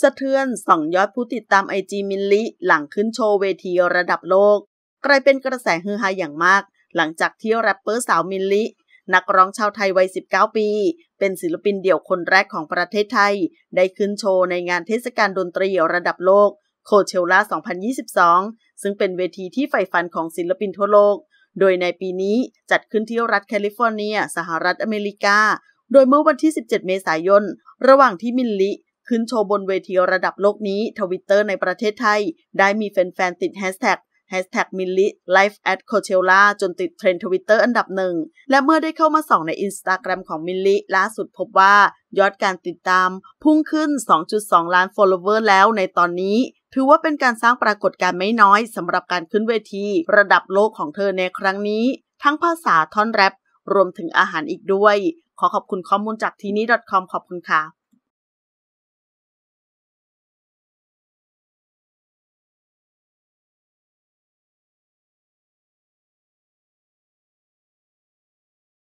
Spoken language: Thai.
สะเทือนส่องยอดผู้ติดตามไอจีมินลิ หลังขึ้นโชว์เวทีระดับโลกกลายเป็นกระแสฮือฮาอย่างมาก หลังจากที่แรปเปอร์สาวมินลิ นักร้องชาวไทยวัย 19 ปี เป็นศิลปินเดี่ยวคนแรกของประเทศไทย ได้ขึ้นโชว์ในงานเทศกาลดนตรีระดับโลกโคเชลลา2022 ซึ่งเป็นเวทีที่ใฝ่ฝันของศิลปินทั่วโลก โดยในปีนี้จัดขึ้นที่รัฐแคลิฟอร์เนีย สหรัฐอเมริกา โดยเมื่อวันที่ 17 เมษายนระหว่างที่มินลิขึ้นโชว์บนเวทีระดับโลกนี้ทวิตเตอร์ในประเทศไทย ได้มีแฟนๆติดแฮชแท็กแฮชแท็กมิลลิไลฟ์แอดโคเชลลาจนติดเทรนด์ทวิตเตอร์อันดับหนึ่งและเมื่อได้เข้ามาส่องในอินสตาแกรมของมิลลิล่าสุดพบว่ายอดการติดตาม พุ่งขึ้น 2.2 ล้านลโลเวอร์แล้วในตอนนี้ ถือว่าเป็นการสร้างปรากฏการณ์ไม่น้อยสำหรับการขึ้นเวที ระดับโลกของเธอในครั้งนี้ ทั้งภาษาท่อนแรปรวมถึงอาหารอีกด้วยขอขอบคุณข้อมูลจากทีนี้ .com ขอบคุณค่ะ